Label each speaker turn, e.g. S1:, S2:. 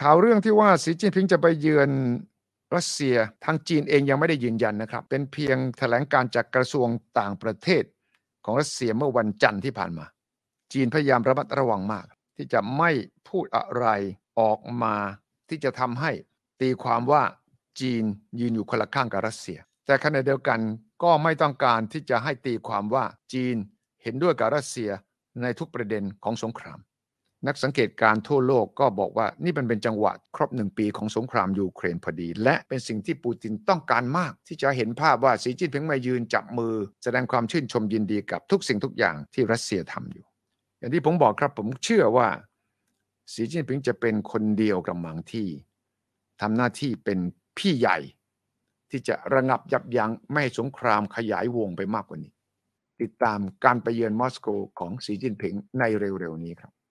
S1: ข่าวเรื่องที่ว่าสีจิ้นผิงจะไปเยือนรัสเซียทางจีนเองยังไม่ได้ยืนยันนะครับเป็นเพียงแถลงการจากกระทรวงต่างประเทศของรัสเซียเมื่อวันจันทร์ที่ผ่านมา จีนพยายามระมัดระวังมาก ที่จะไม่พูดอะไรออกมา ที่จะทำให้ตีความว่าจีนยืนอยู่คนละข้างกับรัสเซีย แต่ขณะเดียวกันก็ไม่ต้องการที่จะให้ตีความว่าจีนเห็นด้วยกับรัสเซียในทุกประเด็นของสงครามนักสังเกตการทั่วโลกก็บอกว่านี่มันเป็นจังหวะครบหนึ่งปีของสงครามยูเครนพอดี และเป็นสิ่งที่ปูตินต้องการมาก ที่จะเห็นภาพว่าสีจิ้นผิงมายืนจับมือ แสดงความชื่นชมยินดีกับทุกสิ่งทุกอย่างที่รัสเซียทำอยู่ อย่างที่ผมบอกครับผมเชื่อว่า สีจิ้นผิงจะเป็นคนเดียวกับมังที่ ทำหน้าที่เป็นพี่ใหญ่ ที่จะระงับยับยั้งไม่ให้สงครามขยายวงไปมากกว่านี้ ติดตามการไปเยือนมอสโกของสีจิ้นผิงในเร็วๆ นี้ครับ